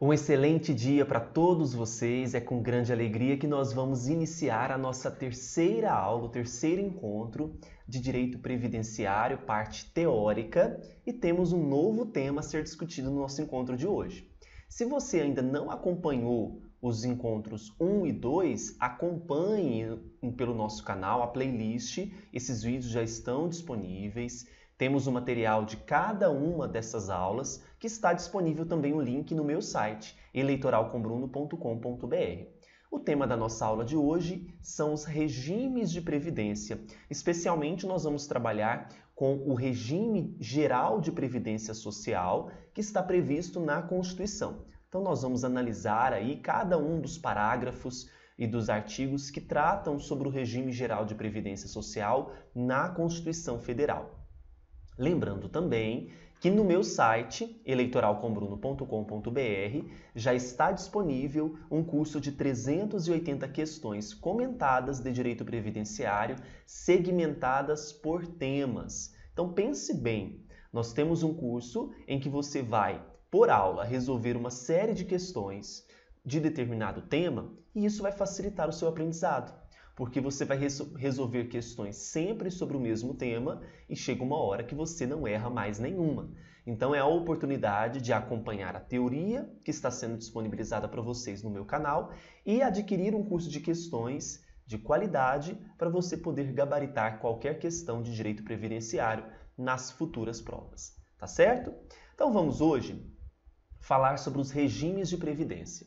Um excelente dia para todos vocês. É com grande alegria que nós vamos iniciar a nossa terceira aula, o terceiro encontro de Direito Previdenciário, parte teórica, e temos um novo tema a ser discutido no nosso encontro de hoje. Se você ainda não acompanhou os encontros 1 e 2, acompanhe pelo nosso canal a playlist. Esses vídeos já estão disponíveis. Temos o material de cada uma dessas aulas, que está disponível também o link no meu site, eleitoralcombruno.com.br. O tema da nossa aula de hoje são os regimes de previdência. Especialmente, nós vamos trabalhar com o regime geral de previdência social que está previsto na Constituição. Então, nós vamos analisar aí cada um dos parágrafos e dos artigos que tratam sobre o regime geral de previdência social na Constituição Federal. Lembrando também que no meu site eleitoralcombruno.com.br já está disponível um curso de 380 questões comentadas de direito previdenciário, segmentadas por temas. Então pense bem, nós temos um curso em que você vai, por aula, resolver uma série de questões de determinado tema e isso vai facilitar o seu aprendizado porque você vai resolver questões sempre sobre o mesmo tema e chega uma hora que você não erra mais nenhuma. Então é a oportunidade de acompanhar a teoria que está sendo disponibilizada para vocês no meu canal e adquirir um curso de questões de qualidade para você poder gabaritar qualquer questão de direito previdenciário nas futuras provas, tá certo? Então vamos hoje falar sobre os regimes de previdência.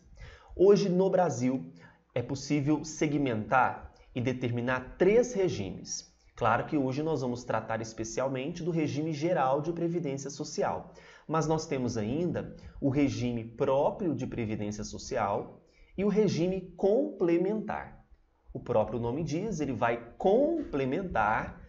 Hoje no Brasil é possível segmentar e determinar três regimes. Claro que hoje nós vamos tratar especialmente do regime geral de previdência social, mas nós temos ainda o regime próprio de previdência social e o regime complementar. O próprio nome diz, ele vai complementar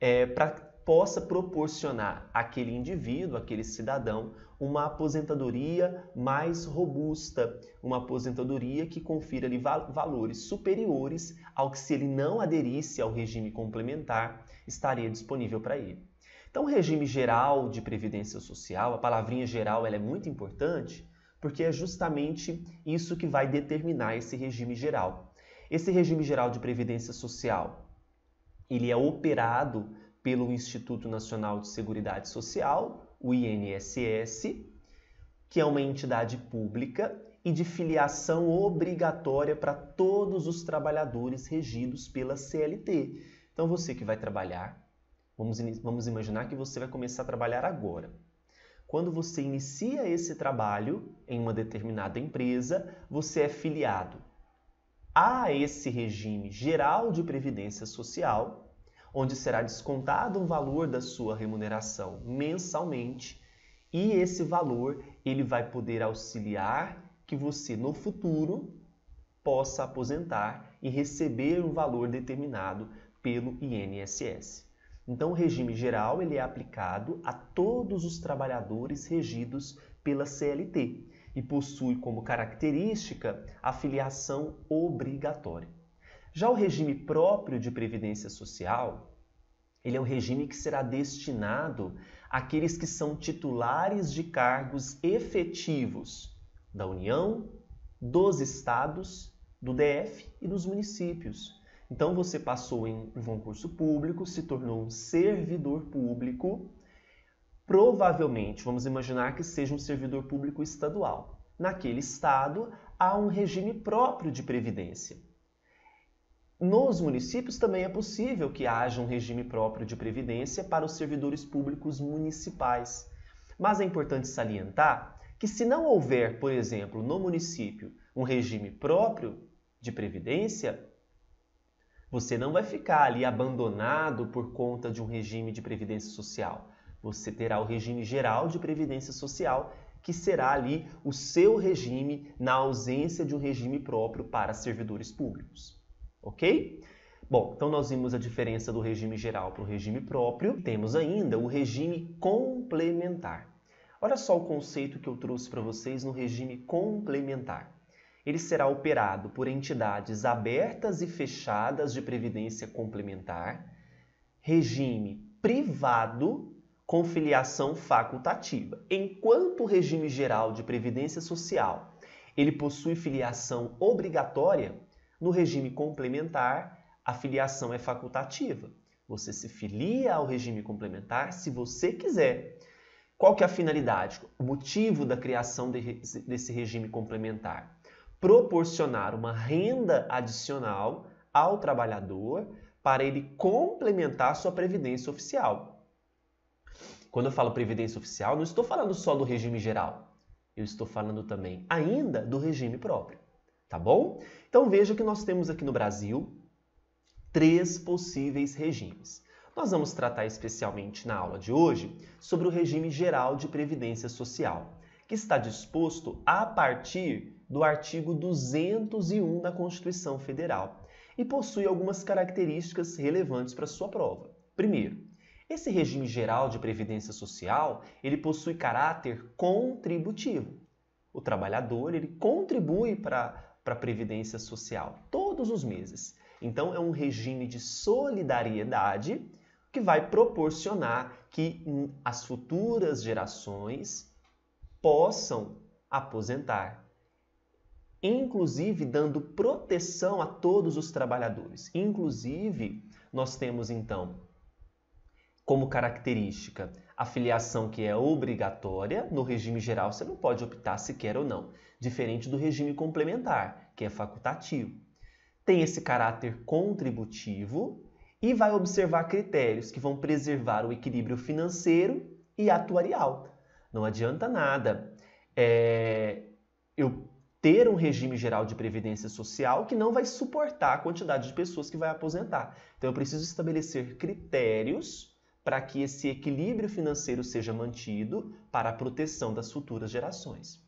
é, eh, para possa proporcionar àquele indivíduo, àquele cidadão, uma aposentadoria mais robusta, uma aposentadoria que confira lhe val valores superiores ao que, se ele não aderisse ao regime complementar, estaria disponível para ele. Então, o regime geral de previdência social, a palavrinha geral, ela é muito importante porque é justamente isso que vai determinar esse regime geral. Esse regime geral de previdência social, ele é operado pelo Instituto Nacional de Seguridade Social, o INSS, que é uma entidade pública e de filiação obrigatória para todos os trabalhadores regidos pela CLT. Então você que vai trabalhar, vamos, vamos imaginar que você vai começar a trabalhar agora. Quando você inicia esse trabalho em uma determinada empresa, você é filiado a esse regime geral de previdência social onde será descontado o valor da sua remuneração mensalmente e esse valor ele vai poder auxiliar que você no futuro possa aposentar e receber um valor determinado pelo INSS. Então, o regime geral ele é aplicado a todos os trabalhadores regidos pela CLT e possui como característica a filiação obrigatória. Já o regime próprio de previdência social, ele é um regime que será destinado àqueles que são titulares de cargos efetivos da União, dos estados, do DF e dos municípios. Então você passou em um concurso público, se tornou um servidor público, provavelmente, vamos imaginar que seja um servidor público estadual. Naquele estado há um regime próprio de previdência nos municípios também é possível que haja um regime próprio de previdência para os servidores públicos municipais. Mas é importante salientar que, se não houver, por exemplo, no município um regime próprio de previdência, você não vai ficar ali abandonado por conta de um regime de previdência social. Você terá o regime geral de previdência social, que será ali o seu regime na ausência de um regime próprio para servidores públicos ok? Bom, então nós vimos a diferença do regime geral para o regime próprio. Temos ainda o regime complementar. Olha só o conceito que eu trouxe para vocês no regime complementar. Ele será operado por entidades abertas e fechadas de previdência complementar, regime privado com filiação facultativa. Enquanto o regime geral de previdência social ele possui filiação obrigatória, no regime complementar, a filiação é facultativa. Você se filia ao regime complementar se você quiser. Qual que é a finalidade? O motivo da criação de, desse regime complementar? Proporcionar uma renda adicional ao trabalhador para ele complementar sua previdência oficial. Quando eu falo previdência oficial, não estou falando só do regime geral. Eu estou falando também ainda do regime próprio, tá bom? Então veja que nós temos aqui no Brasil três possíveis regimes. Nós vamos tratar especialmente na aula de hoje sobre o regime geral de previdência social, que está disposto a partir do artigo 201 da Constituição Federal e possui algumas características relevantes para sua prova. Primeiro, esse regime geral de previdência social, ele possui caráter contributivo. O trabalhador, ele contribui para para a Previdência Social todos os meses. Então, é um regime de solidariedade que vai proporcionar que as futuras gerações possam aposentar, inclusive dando proteção a todos os trabalhadores. Inclusive, nós temos então como característica a filiação que é obrigatória no regime geral, você não pode optar se quer ou não diferente do regime complementar, que é facultativo. Tem esse caráter contributivo e vai observar critérios que vão preservar o equilíbrio financeiro e atuarial. Não adianta nada é, eu ter um regime geral de previdência social que não vai suportar a quantidade de pessoas que vai aposentar. Então eu preciso estabelecer critérios para que esse equilíbrio financeiro seja mantido para a proteção das futuras gerações.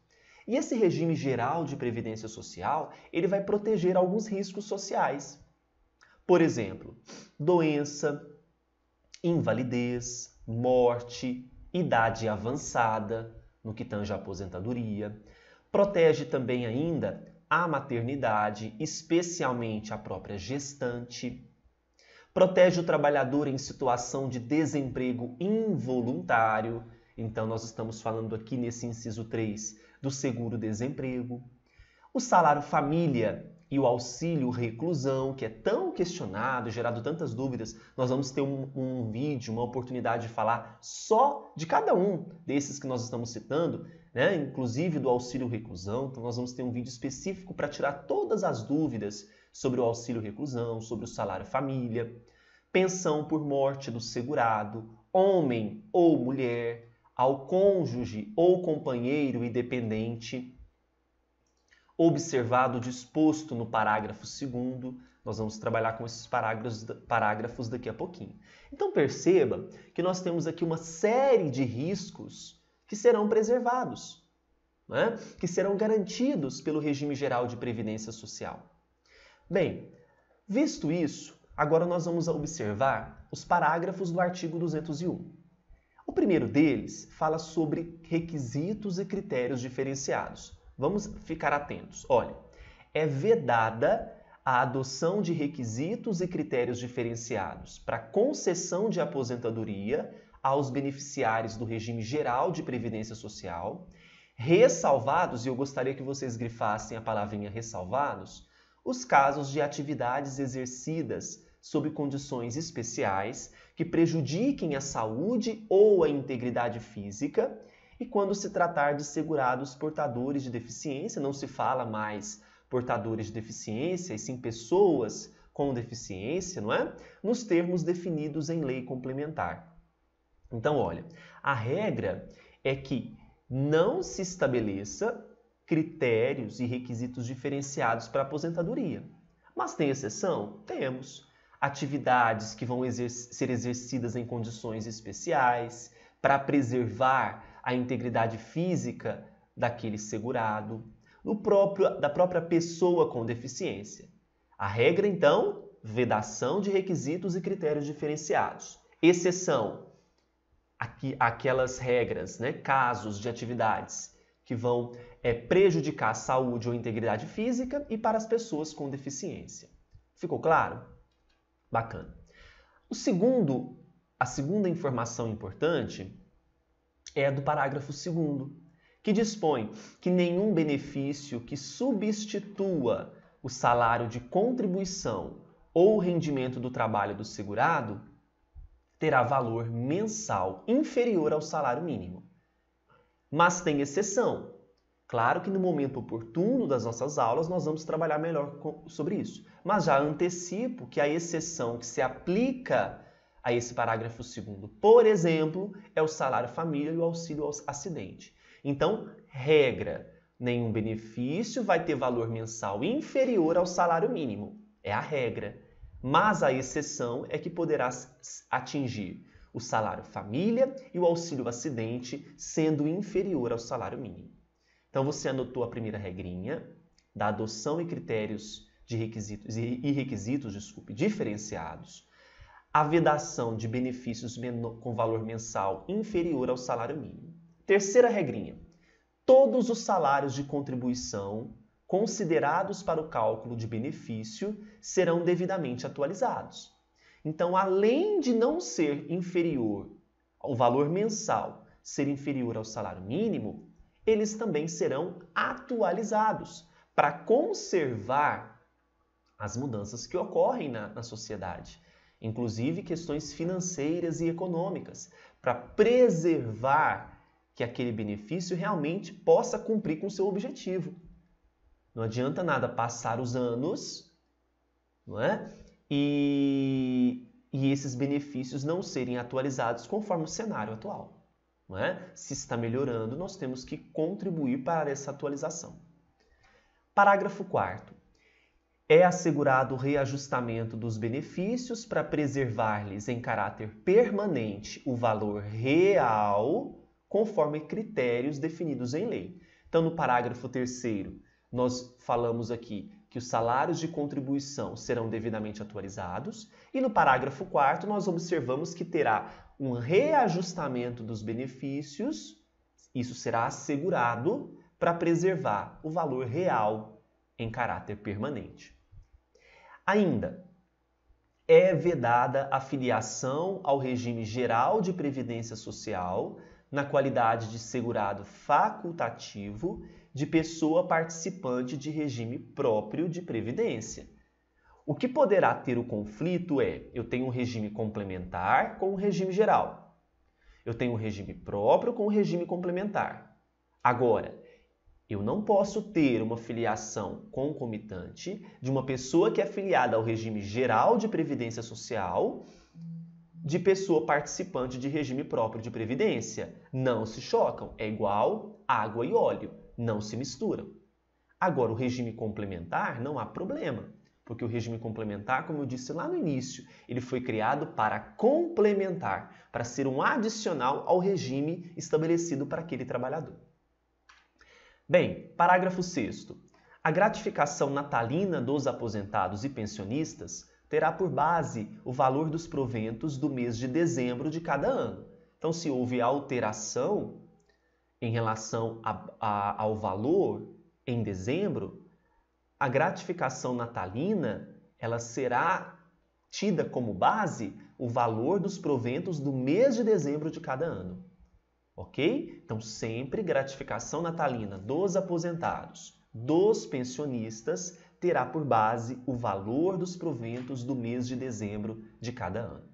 E esse regime geral de previdência social, ele vai proteger alguns riscos sociais. Por exemplo, doença, invalidez, morte, idade avançada, no que tange à aposentadoria. Protege também ainda a maternidade, especialmente a própria gestante. Protege o trabalhador em situação de desemprego involuntário. Então, nós estamos falando aqui nesse inciso 3 do seguro-desemprego, o salário família e o auxílio reclusão, que é tão questionado, gerado tantas dúvidas, nós vamos ter um, um, vídeo, uma oportunidade de falar só de cada um desses que nós estamos citando, né? inclusive do auxílio reclusão. Então, nós vamos ter um vídeo específico para tirar todas as dúvidas sobre o auxílio reclusão, sobre o salário família, pensão por morte do segurado, homem ou mulher, ao cônjuge ou companheiro e dependente, observado disposto no parágrafo 2. Nós vamos trabalhar com esses parágrafos, parágrafos daqui a pouquinho. Então perceba que nós temos aqui uma série de riscos que serão preservados, né? que serão garantidos pelo regime geral de previdência social. Bem, visto isso, agora nós vamos observar os parágrafos do artigo 201. O primeiro deles fala sobre requisitos e critérios diferenciados. Vamos ficar atentos. Olha, é vedada a adoção de requisitos e critérios diferenciados para concessão de aposentadoria aos beneficiários do regime geral de previdência social, ressalvados, e eu gostaria que vocês grifassem a palavrinha ressalvados, os casos de atividades exercidas sob condições especiais que prejudiquem a saúde ou a integridade física, e quando se tratar de segurados portadores de deficiência, não se fala mais portadores de deficiência, e sim pessoas com deficiência, não é? Nos termos definidos em lei complementar. Então, olha, a regra é que não se estabeleça critérios e requisitos diferenciados para aposentadoria. Mas tem exceção? Temos atividades que vão exer ser exercidas em condições especiais, para preservar a integridade física daquele segurado, no próprio, da própria pessoa com deficiência. A regra, então, vedação de requisitos e critérios diferenciados. Exceção, aqui, aquelas regras, né, casos de atividades que vão é, prejudicar a saúde ou integridade física e para as pessoas com deficiência. Ficou claro? Bacana. O segundo, a segunda informação importante é do parágrafo segundo, que dispõe que nenhum benefício que substitua o salário de contribuição ou o rendimento do trabalho do segurado terá valor mensal inferior ao salário mínimo. Mas tem exceção, Claro que no momento oportuno das nossas aulas nós vamos trabalhar melhor sobre isso, mas já antecipo que a exceção que se aplica a esse parágrafo segundo, por exemplo, é o salário família e o auxílio ao acidente. Então, regra, nenhum benefício vai ter valor mensal inferior ao salário mínimo. É a regra. Mas a exceção é que poderá atingir o salário família e o auxílio acidente sendo inferior ao salário mínimo. Então você anotou a primeira regrinha da adoção e critérios de requisitos e requisitos, desculpe, diferenciados. A vedação de benefícios com valor mensal inferior ao salário mínimo. Terceira regrinha. Todos os salários de contribuição considerados para o cálculo de benefício serão devidamente atualizados. Então, além de não ser inferior ao valor mensal, ser inferior ao salário mínimo, eles também serão atualizados para conservar as mudanças que ocorrem na, na sociedade, inclusive questões financeiras e econômicas, para preservar que aquele benefício realmente possa cumprir com seu objetivo. Não adianta nada passar os anos, não é? E, e esses benefícios não serem atualizados conforme o cenário atual não é? se está melhorando, nós temos que contribuir para essa atualização. Parágrafo 4. É assegurado o reajustamento dos benefícios para preservar-lhes em caráter permanente o valor real, conforme critérios definidos em lei. Então, no parágrafo 3, nós falamos aqui que os salários de contribuição serão devidamente atualizados, e no parágrafo 4 nós observamos que terá um reajustamento dos benefícios, isso será assegurado para preservar o valor real em caráter permanente. Ainda, é vedada a filiação ao regime geral de previdência social na qualidade de segurado facultativo de pessoa participante de regime próprio de previdência. O que poderá ter o conflito é: eu tenho um regime complementar com um regime geral. Eu tenho um regime próprio com um regime complementar. Agora, eu não posso ter uma filiação concomitante de uma pessoa que é filiada ao regime geral de previdência social de pessoa participante de regime próprio de previdência. Não se chocam, é igual água e óleo não se misturam. Agora, o regime complementar não há problema, porque o regime complementar, como eu disse lá no início, ele foi criado para complementar, para ser um adicional ao regime estabelecido para aquele trabalhador. Bem, parágrafo 6 a gratificação natalina dos aposentados e pensionistas terá por base o valor dos proventos do mês de dezembro de cada ano. Então, se houve alteração em relação a, a, ao valor em dezembro, a gratificação natalina ela será tida como base o valor dos proventos do mês de dezembro de cada ano. Ok? Então, sempre gratificação natalina dos aposentados, dos pensionistas, terá por base o valor dos proventos do mês de dezembro de cada ano.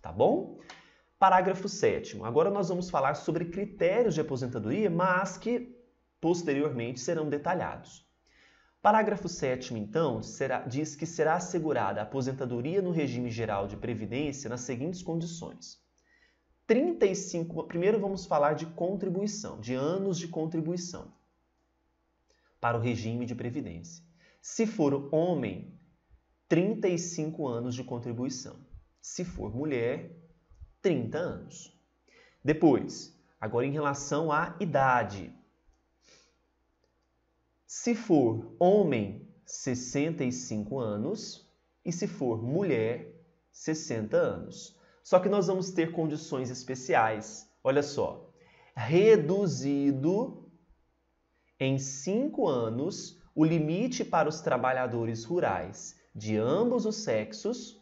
Tá bom? Parágrafo 7. Agora nós vamos falar sobre critérios de aposentadoria, mas que posteriormente serão detalhados. Parágrafo 7, então, será, diz que será assegurada a aposentadoria no regime geral de previdência nas seguintes condições. 35, primeiro vamos falar de contribuição, de anos de contribuição para o regime de previdência. Se for homem, 35 anos de contribuição. Se for mulher, 30 anos. Depois, agora em relação à idade. Se for homem, 65 anos, e se for mulher, 60 anos. Só que nós vamos ter condições especiais. Olha só. Reduzido em 5 anos o limite para os trabalhadores rurais de ambos os sexos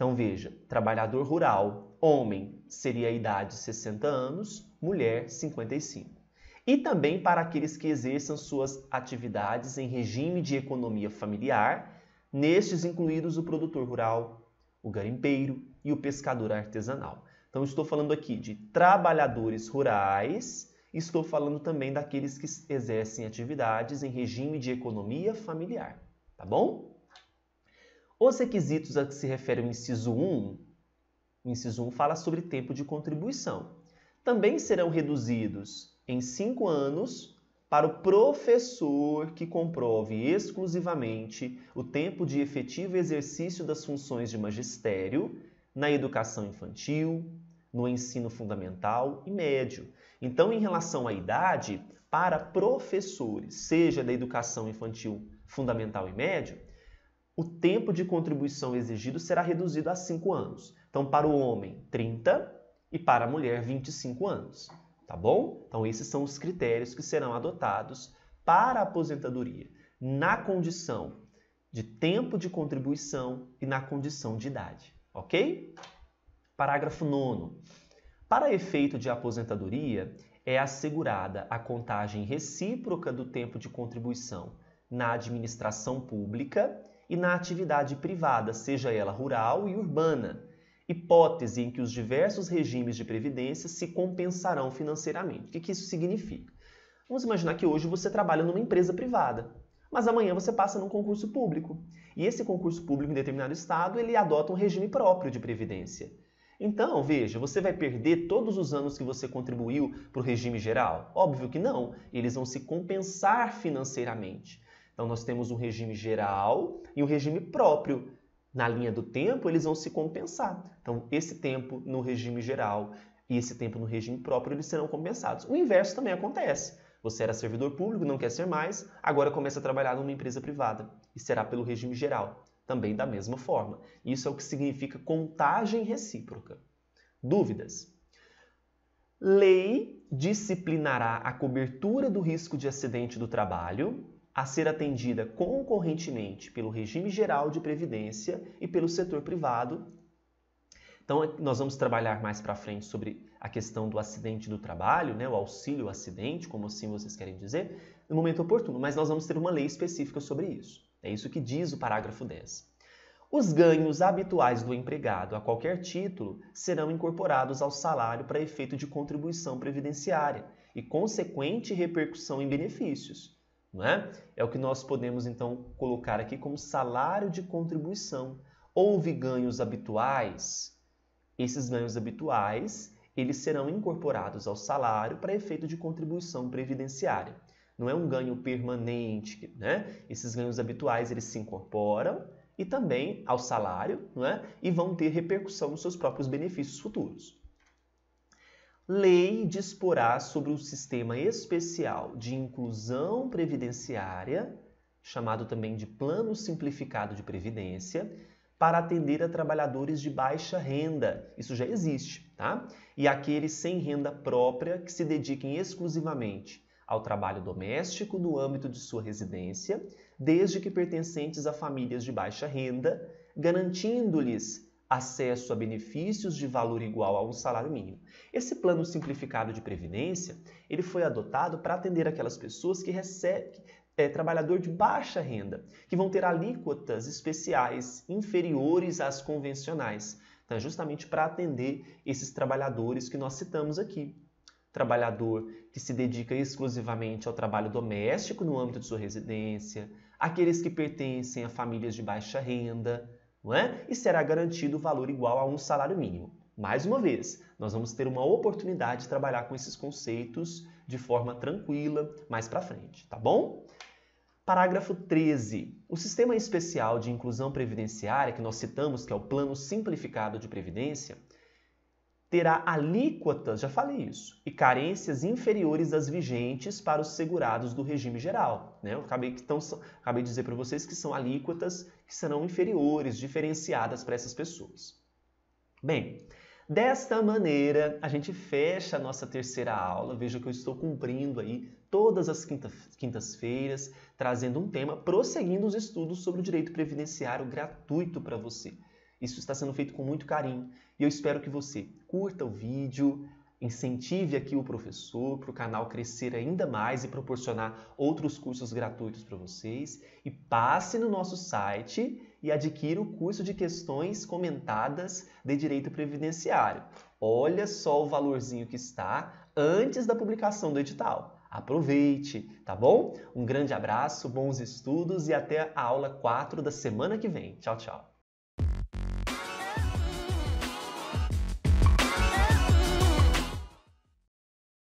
então veja, trabalhador rural, homem seria a idade 60 anos, mulher 55. E também para aqueles que exerçam suas atividades em regime de economia familiar, nestes incluídos o produtor rural, o garimpeiro e o pescador artesanal. Então estou falando aqui de trabalhadores rurais, estou falando também daqueles que exercem atividades em regime de economia familiar, tá bom? Os requisitos a que se refere o inciso 1, o inciso 1 fala sobre tempo de contribuição, também serão reduzidos em 5 anos para o professor que comprove exclusivamente o tempo de efetivo exercício das funções de magistério na educação infantil, no ensino fundamental e médio. Então, em relação à idade, para professores, seja da educação infantil fundamental e médio, o tempo de contribuição exigido será reduzido a 5 anos. Então, para o homem, 30 e para a mulher, 25 anos. Tá bom? Então, esses são os critérios que serão adotados para a aposentadoria, na condição de tempo de contribuição e na condição de idade. Ok? Parágrafo 9. Para efeito de aposentadoria, é assegurada a contagem recíproca do tempo de contribuição na administração pública e na atividade privada, seja ela rural e urbana, hipótese em que os diversos regimes de previdência se compensarão financeiramente. O que, que isso significa? Vamos imaginar que hoje você trabalha numa empresa privada, mas amanhã você passa num concurso público. E esse concurso público em determinado estado, ele adota um regime próprio de previdência. Então, veja, você vai perder todos os anos que você contribuiu para o regime geral? Óbvio que não, eles vão se compensar financeiramente. Então nós temos um regime geral e um regime próprio. Na linha do tempo, eles vão se compensar. Então, esse tempo no regime geral e esse tempo no regime próprio, eles serão compensados. O inverso também acontece. Você era servidor público, não quer ser mais, agora começa a trabalhar numa empresa privada e será pelo regime geral, também da mesma forma. Isso é o que significa contagem recíproca. Dúvidas? Lei disciplinará a cobertura do risco de acidente do trabalho a ser atendida concorrentemente pelo regime geral de previdência e pelo setor privado. Então, é, nós vamos trabalhar mais para frente sobre a questão do acidente do trabalho, né, o auxílio ao acidente, como assim vocês querem dizer, no momento oportuno, mas nós vamos ter uma lei específica sobre isso. É isso que diz o parágrafo 10. Os ganhos habituais do empregado a qualquer título serão incorporados ao salário para efeito de contribuição previdenciária e consequente repercussão em benefícios não é? É o que nós podemos então colocar aqui como salário de contribuição. Houve ganhos habituais. Esses ganhos habituais, eles serão incorporados ao salário para efeito de contribuição previdenciária. Não é um ganho permanente, né? Esses ganhos habituais, eles se incorporam e também ao salário, não é? E vão ter repercussão nos seus próprios benefícios futuros lei disporá sobre o sistema especial de inclusão previdenciária, chamado também de Plano Simplificado de Previdência, para atender a trabalhadores de baixa renda. Isso já existe, tá? E aqueles sem renda própria que se dediquem exclusivamente ao trabalho doméstico no âmbito de sua residência, desde que pertencentes a famílias de baixa renda, garantindo-lhes acesso a benefícios de valor igual a um salário mínimo. Esse plano simplificado de previdência, ele foi adotado para atender aquelas pessoas que recebem é, trabalhador de baixa renda, que vão ter alíquotas especiais inferiores às convencionais. Então, é justamente para atender esses trabalhadores que nós citamos aqui. Trabalhador que se dedica exclusivamente ao trabalho doméstico no âmbito de sua residência, aqueles que pertencem a famílias de baixa renda, não é? E será garantido o valor igual a um salário mínimo. Mais uma vez, nós vamos ter uma oportunidade de trabalhar com esses conceitos de forma tranquila mais para frente, tá bom? Parágrafo 13. O Sistema Especial de Inclusão Previdenciária, que nós citamos, que é o Plano Simplificado de Previdência, terá alíquotas, já falei isso, e carências inferiores às vigentes para os segurados do regime geral. Né? Eu acabei, que tão, acabei de dizer para vocês que são alíquotas que serão inferiores, diferenciadas para essas pessoas. Bem, desta maneira a gente fecha a nossa terceira aula. Veja que eu estou cumprindo aí todas as quintas-feiras, trazendo um tema, prosseguindo os estudos sobre o direito previdenciário gratuito para você. Isso está sendo feito com muito carinho e eu espero que você curta o vídeo, incentive aqui o professor para o canal crescer ainda mais e proporcionar outros cursos gratuitos para vocês e passe no nosso site e adquira o curso de questões comentadas de direito previdenciário. Olha só o valorzinho que está antes da publicação do edital. Aproveite, tá bom? Um grande abraço, bons estudos e até a aula 4 da semana que vem. Tchau, tchau.